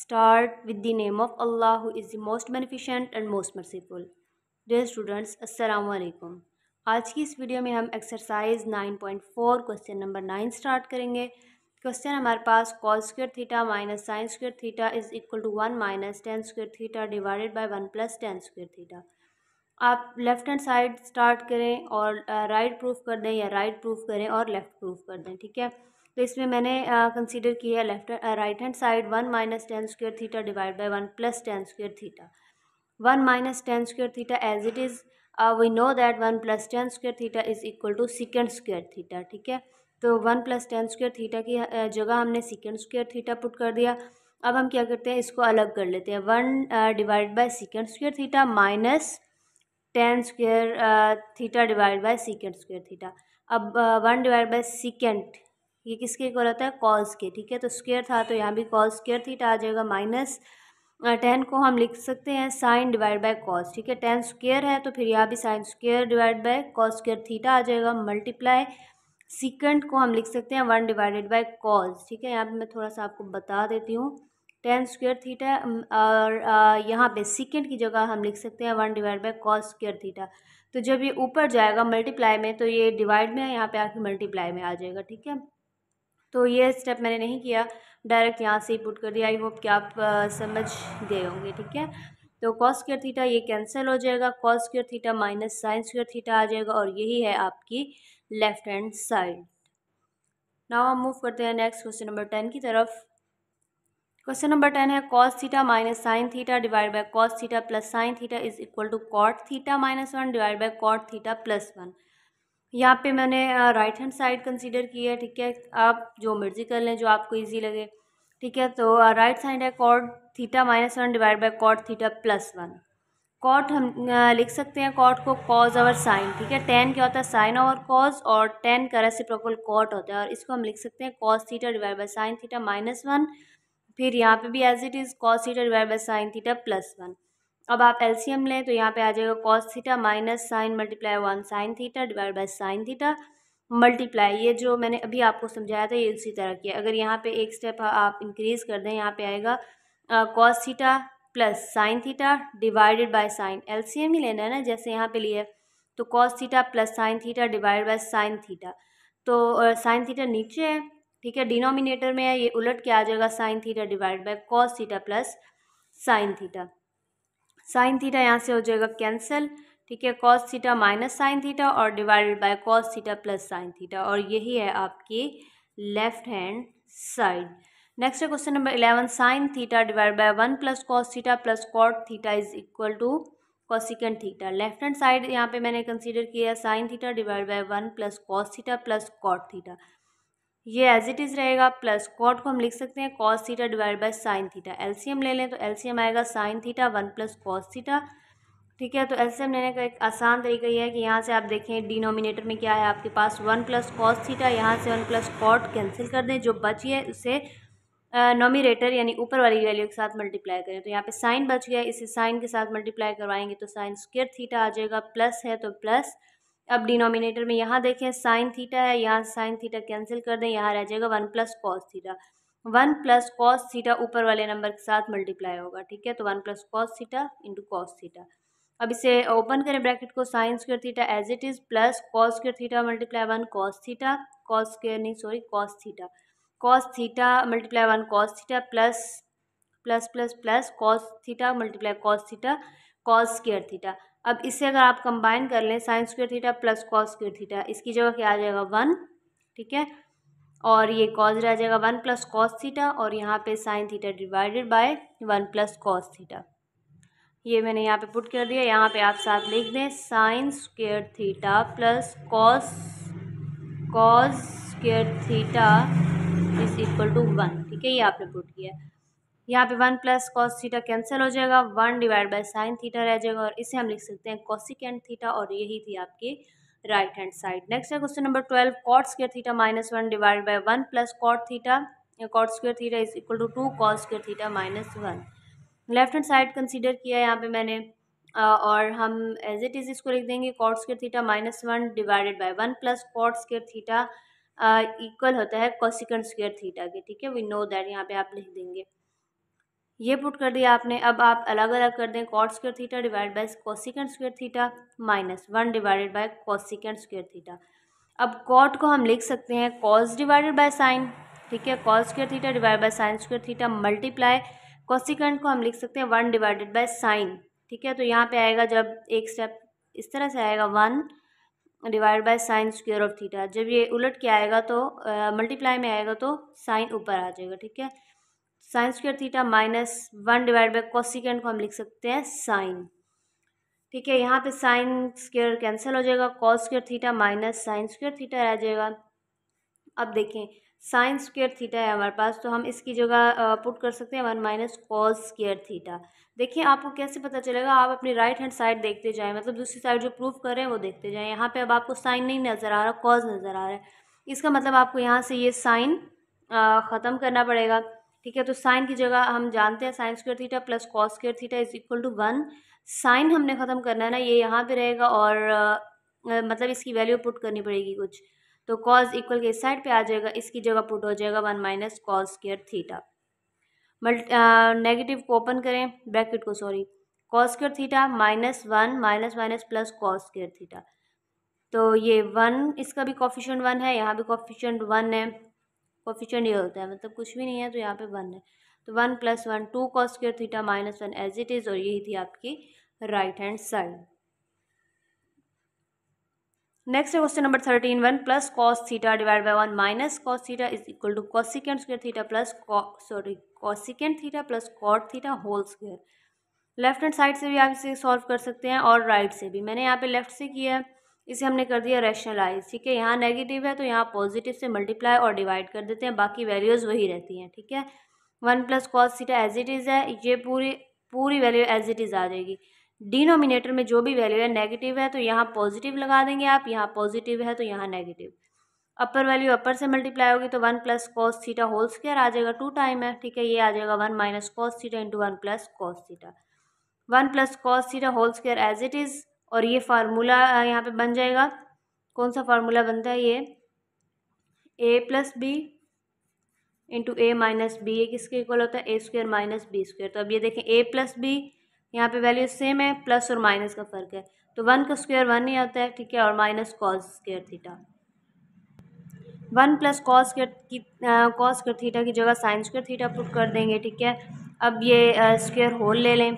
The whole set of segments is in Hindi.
Start with the name of Allah is the most beneficent and most merciful merciful. Students असलकुम आज की इस वीडियो में हम exercise 9.4 question number nine start करेंगे क्वेश्चन हमारे पास cos square theta minus sine square theta is equal to one minus tan square theta divided by one plus tan square theta आप लेफ्ट हैंड साइड स्टार्ट करें और राइट uh, प्रूफ कर दें या राइट प्रूफ करें और लेफ़्ट प्रूफ कर दें ठीक है तो इसमें मैंने कंसीडर किया left right hand side one minus tan square theta divide by one plus tan square theta one minus tan square theta as it is we know that one plus tan square theta is equal to secant square theta ठीक है तो one plus tan square theta की जगह हमने सिकेंड स्क्वेयर थीटा पुट कर दिया अब हम क्या करते हैं इसको अलग कर लेते हैं one divide by secant square theta minus tan square theta divide by secant square theta अब वन डिवाइड बाई सिकेंड ये किसके इक्वल होता है कॉस के ठीक है तो स्क्वेयर था तो यहाँ भी कॉस स्क्वेयर थीटा आ जाएगा माइनस टेन को हम लिख सकते हैं साइन डिवाइड बाय कॉस ठीक है टेन स्क्वेयर है तो फिर यहाँ भी sine square divide by cos square theta आ जाएगा मल्टीप्लाई सिकेंड को हम लिख सकते हैं वन डिवाइडेड बाय कॉस ठीक है यहाँ पे मैं थोड़ा सा आपको बता देती हूँ टेन स्क्वेयर थीटा और यहाँ पे सिकेंड की जगह हम लिख सकते हैं one divide by cos square theta तो जब ये ऊपर जाएगा मल्टीप्लाई में तो ये डिवाइड में यहाँ पे आके मल्टीप्लाई में आ जाएगा ठीक है तो ये स्टेप मैंने नहीं किया डायरेक्ट यहाँ से ही पुट कर दिया आई होप कि आप आ, समझ गए होंगे ठीक है तो कॉस स्क्र थीटा ये कैंसिल हो जाएगा cos square theta minus sine square theta आ जाएगा और यही है आपकी लेफ्ट हैंड साइड नाउ हम मूव करते हैं नेक्स्ट क्वेश्चन नंबर टेन की तरफ क्वेश्चन नंबर टेन है cos theta minus sine theta divide by cos theta plus sine theta is equal to cot theta minus one divide by cot theta plus one यहाँ पे मैंने राइट हैंड साइड कंसीडर की है ठीक है आप जो मर्ज़ी कर लें जो आपको इजी लगे ठीक है तो राइट साइड है cot theta minus one divide by cot theta plus one cot हम लिख सकते हैं कॉट को कॉज ओवर साइन ठीक है टेन क्या होता है साइन ओवर कॉज और टेन का रेसिप्रोकल कॉट होता है और इसको हम लिख सकते हैं cos theta divide by sine theta minus one फिर यहाँ पे भी as it is cos theta divide by sine theta plus one अब आप एलसीएम लें तो यहाँ पे आ जाएगा cos theta minus sine multiply one sine theta divide by sine theta multiply ये जो मैंने अभी आपको समझाया था ये उसी तरह की अगर यहाँ पे एक स्टेप आप इंक्रीज़ कर दें यहाँ पे आएगा cos theta plus sine theta divided by sine LCM ही लेना है ना जैसे यहाँ पे लिए तो cos theta plus sine theta divide by sine theta तो साइन थीटा नीचे है ठीक है डिनोमिनेटर में है ये उलट के आ जाएगा sine theta divide by cos theta plus sine theta sine theta यहाँ से हो जाएगा कैंसिल ठीक है cos theta minus sine theta और divided by cos theta plus sine theta और यही है आपकी लेफ्ट हैंड साइड नेक्स्ट है question number eleven sine theta divide by one plus cos theta plus cot theta is equal to cosecant theta left hand side यहाँ पे मैंने कंसीडर किया sine theta divide by one plus cos theta plus cot theta ये एज इट इज़ रहेगा प्लस कॉट को हम लिख सकते हैं cos theta divide by sine theta LCM ले लें तो एलसीएम आएगा sine theta one plus cos theta ठीक है तो एलसीएम लेने का एक आसान तरीका यह है कि यहाँ से आप देखें डिनोमिनेटर में क्या है आपके पास वन प्लस कॉस थीटा यहाँ से वन प्लस कॉट कैंसिल कर दें जो बची है उसे नोमिनेटर यानी ऊपर वाली वैल्यू के साथ मल्टीप्लाई करें तो यहाँ पर साइन बच गया इसे साइन के साथ मल्टीप्लाई करवाएंगे तो साइन स्केयर थीटा आ जाएगा प्लस है तो प्लस अब डिनोमिनेटर में यहाँ देखें साइन थीटा है यहाँ साइन थीटा कैंसिल कर दें यहाँ रह जाएगा one plus cos theta one plus cos theta ऊपर वाले नंबर के साथ मल्टीप्लाई होगा ठीक है तो one plus cos theta into cos theta अब इसे ओपन करें ब्रैकेट को sine square theta as it is plus cos square theta multiply one cos theta cos square नहीं sorry cos theta cos theta multiply one cos theta plus plus plus plus cos theta multiply cos theta cos square theta अब इसे अगर आप कंबाइन कर लें sine square theta plus cos square theta इसकी जगह क्या आ जाएगा वन ठीक है और ये कॉस रह जाएगा वन प्लस कॉस थीटा और यहाँ पे sine theta divided by one plus cos theta ये मैंने यहाँ पे पुट कर दिया यहाँ पे आप साथ लिख दें sine square theta plus cos cos square theta is equal to one ठीक है ये आपने पुट किया यहाँ पे one plus cos theta cancel हो जाएगा one divide by sine theta रह जाएगा और इसे हम लिख सकते हैं कॉसिकेंड थीटा और यही थी आपकी राइट हैंड साइड नेक्स्ट है question number twelve cot square theta minus one divide by one plus cot theta cot square theta is equal to two cos square theta minus one left hand side consider किया यहाँ पे मैंने और हम एज इट इज़ इसको लिख देंगे cot square theta minus one divided by one plus cot square theta equal होता है कॉसिकन स्क्र थीटा के ठीक है वी नो दैट यहाँ पे आप लिख देंगे ये पुट कर दिया आपने अब आप अलग अलग कर दें cot square theta divide by cosecant square theta minus one divided by cosecant square theta अब कॉट को हम लिख सकते हैं कॉस डिवाइडेड बाय साइन ठीक है cos square theta divide by sine square theta multiply cosecant को हम लिख सकते हैं वन डिवाइडेड बाय साइन ठीक है तो यहाँ पर आएगा जब एक स्टेप इस तरह से आएगा one divide by sine square of theta जब ये उलट के आएगा तो मल्टीप्लाई में आएगा तो साइन ऊपर आ जाएगा ठीक है sine square theta minus one divide by cosecant को हम लिख सकते हैं साइन ठीक है यहाँ पे साइन स्क्वेयर कैंसिल हो जाएगा cos square theta minus sine square theta रह जाएगा अब देखें साइन स्क्वेयर थीटा है हमारे पास तो हम इसकी जगह पुट कर सकते हैं one minus cos square theta देखिए आपको कैसे पता चलेगा आप अपनी राइट हैंड साइड देखते जाएं मतलब दूसरी साइड जो प्रूफ कर रहे हैं वो देखते जाएं यहाँ पे अब आपको साइन नहीं नज़र आ रहा कॉज नज़र आ रहा है इसका मतलब आपको यहाँ से ये साइन ख़त्म करना पड़ेगा ठीक है तो साइन की जगह हम जानते हैं sine square theta plus cos square theta is equal to one sine हमने ख़त्म करना है ना ये यहाँ पे रहेगा और आ, मतलब इसकी वैल्यू पुट करनी पड़ेगी कुछ तो कॉज इक्वल के इस साइड पे आ जाएगा इसकी जगह पुट हो जाएगा one minus cos square theta multi negative को ओपन करें ब्रैकेट को sorry cos square theta minus one minus minus plus cos square theta तो ये वन इसका भी कॉफिशियंट वन है यहाँ भी कॉफिशियंट वन है कोफिशेंट ये होता है मतलब कुछ भी नहीं है तो यहाँ पे वन है तो one plus one two cos square theta minus one as it is और यही थी आपकी राइट हैंड साइड नेक्स्ट है question number thirteen one plus cos theta divide by one minus cos theta is equal to cosecant square theta plus sorry cosecant theta plus cot theta whole square left hand side से भी आप इसे सॉल्व कर सकते हैं और राइट right से भी मैंने यहाँ पे लेफ्ट से किया है इसे हमने कर दिया रैशनलाइज ठीक है यहाँ नेगेटिव है तो यहाँ पॉजिटिव से मल्टीप्लाई और डिवाइड कर देते हैं बाकी वैल्यूज़ वही रहती हैं ठीक है one plus cos theta as it is है ये पूरी पूरी वैल्यू एज इट इज़ आ जाएगी डिनोमिनेटर में जो भी वैल्यू है नेगेटिव है तो यहाँ पॉजिटिव लगा देंगे आप यहाँ पॉजिटिव है तो यहाँ नेगेटिव अपर वैल्यू अपर से मल्टीप्लाई होगी तो one plus cos theta whole square आ जाएगा टू टाइम है ठीक है ये आ जाएगा one minus cos theta into one plus cos theta one plus cos theta whole square as it is और ये फार्मूला यहाँ पे बन जाएगा कौन सा फार्मूला बनता है ये A plus B into A minus B ये किसके इक्वल होता है A square minus B square तो अब ये देखें ए प्लस बी यहाँ पे वैल्यू सेम है प्लस और माइनस का फ़र्क है तो वन का स्क्वेयर वन ही आता है ठीक है और minus cos square theta one plus cos की कॉस स्क्र थीटा की जगह साइन स्क्वायर थीटा पुट कर देंगे ठीक है अब ये स्क्वेयर होल ले लें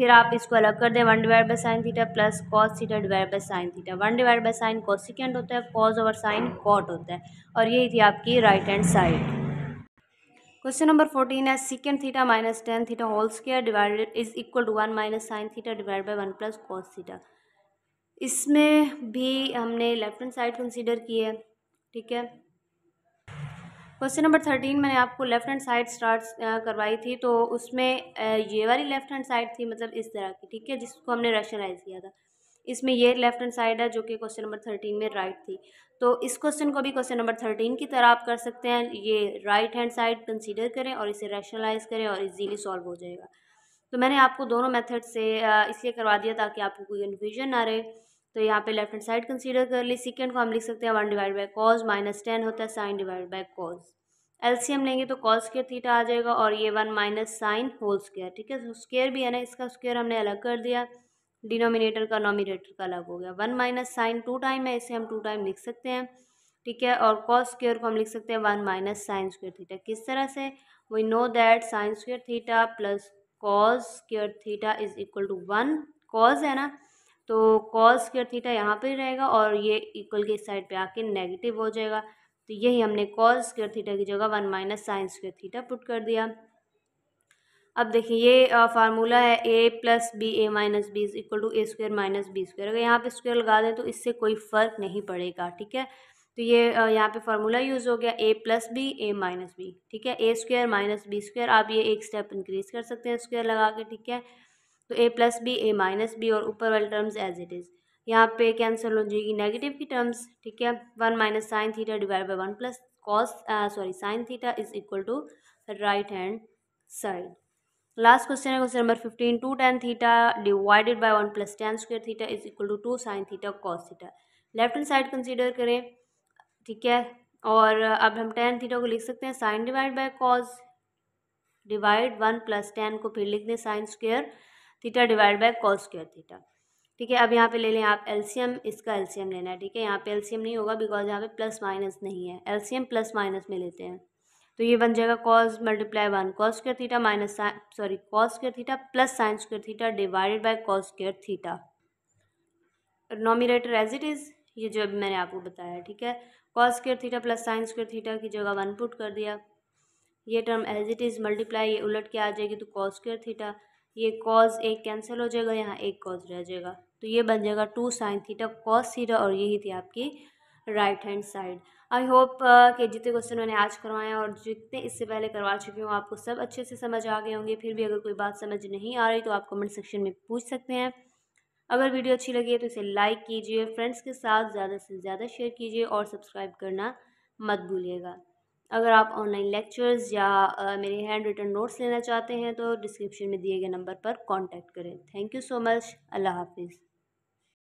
फिर आप इसको अलग कर दें one divide by sine theta plus cos theta divide by sine theta one divide by sine cosecant होता है कॉज ओवर साइन कॉट होता है और यही थी आपकी right hand side question number fourteen है secant theta minus tan theta whole square divided is equal to one minus sine theta divide by one plus cos theta इसमें भी हमने लेफ्ट हैंड साइड कंसिडर की है ठीक है क्वेश्चन नंबर थर्टीन मैंने आपको लेफ्ट हैंड साइड स्टार्ट करवाई थी तो उसमें ये वाली लेफ्ट हैंड साइड थी मतलब इस तरह की ठीक है जिसको हमने रैशनलाइज किया था इसमें ये लेफ्ट हैंड साइड है जो कि क्वेश्चन नंबर थर्टीन में राइट right थी तो इस क्वेश्चन को भी क्वेश्चन नंबर थर्टीन की तरह आप कर सकते हैं ये राइट हैंड साइड कंसिडर करें और इसे रैशनलाइज करें और इजीली सॉल्व हो जाएगा तो मैंने आपको दोनों मेथड से इसलिए करवा दिया ताकि आपको कोई कन्फ्यूजन ना रहे तो यहाँ पे लेफ्ट हैंड साइड कंसीडर कर ली सिकेंड को हम लिख सकते हैं one divide by cos minus tan होता है sine divide by cos LCM लेंगे तो कॉज स्केयर थीटा आ जाएगा और ये one minus sine whole square ठीक है तो स्केयर भी है ना इसका स्केयर हमने अलग कर दिया डिनोमिनेटर का नोमिनेटर का अलग हो गया one minus sine two time है इसे हम टू टाइम लिख सकते हैं ठीक है और कॉस स्क्र को हम लिख सकते हैं one minus sine square theta किस तरह से we know that sine square theta plus cos square theta is equal to one cos है ना तो कॉस स्क्वायर थीटा यहाँ पर रहेगा और ये इक्वल के इस साइड पे आके नेगेटिव हो जाएगा तो यही हमने कॉस स्क्वायर थीटा की जगह one minus sine square theta put कर दिया अब देखिए ये फार्मूला है A plus B A minus B is equal to A square minus B square अगर यहाँ पे स्क्वेयर लगा दें तो इससे कोई फ़र्क नहीं पड़ेगा ठीक है तो ये यहाँ पे फार्मूला यूज़ हो गया A plus B A minus B ठीक है A square minus B square आप ये एक स्टेप इंक्रीज कर सकते हैं स्क्वेयर लगा के ठीक है तो A plus B A minus B और ऊपर वाले टर्म्स एज इट इज़ यहाँ पे कैंसिल हो जाएगी नेगेटिव की टर्म्स ठीक है one minus sine theta divide by one plus cos sorry sine theta is equal to right hand side last question है question number fifteen two tan theta divided by one plus tan square theta is equal to two sine theta cos theta left hand side consider करें ठीक है और uh, अब हम टेन थीटा को लिख सकते हैं sine divide by cos divide one plus tan को फिर लिख दें sine square theta divide by cos square theta ठीक है अब यहाँ पे ले लें आप एलसीएम इसका एलसीएम लेना है ठीक है यहाँ पे एलसीएम नहीं होगा बिकॉज यहाँ पे प्लस माइनस नहीं है एलसीएम प्लस माइनस में लेते हैं तो ये बन जाएगा cos multiply one cos square theta minus sorry cos square theta plus sine square theta divided by cos square theta nominator as it is ये जो अभी मैंने आपको बताया ठीक है cos square theta plus sine square theta की जगह वन पुट कर दिया ये term as it is multiply ये उलट के आ जाएगी तो कॉस स्क्र थीटा ये कॉज एक कैंसिल हो जाएगा यहाँ एक कॉज रह जाएगा तो ये बन जाएगा two sine theta cos theta और यही थी आपकी right hand side I hope कि जितने क्वेश्चन मैंने आज करवाए और जितने इससे पहले करवा चुकी हूँ आपको सब अच्छे से समझ आ गए होंगे फिर भी अगर कोई बात समझ नहीं आ रही तो आप कमेंट सेक्शन में पूछ सकते हैं अगर वीडियो अच्छी लगी है तो इसे लाइक कीजिए फ्रेंड्स के साथ ज़्यादा से ज़्यादा शेयर कीजिए और सब्सक्राइब करना मत भूलिएगा अगर आप ऑनलाइन लेक्चर्स या मेरे हैंड रिटन नोट्स लेना चाहते हैं तो डिस्क्रिप्शन में दिए गए नंबर पर कॉन्टैक्ट करें थैंक यू सो मच अल्लाह हाफिज़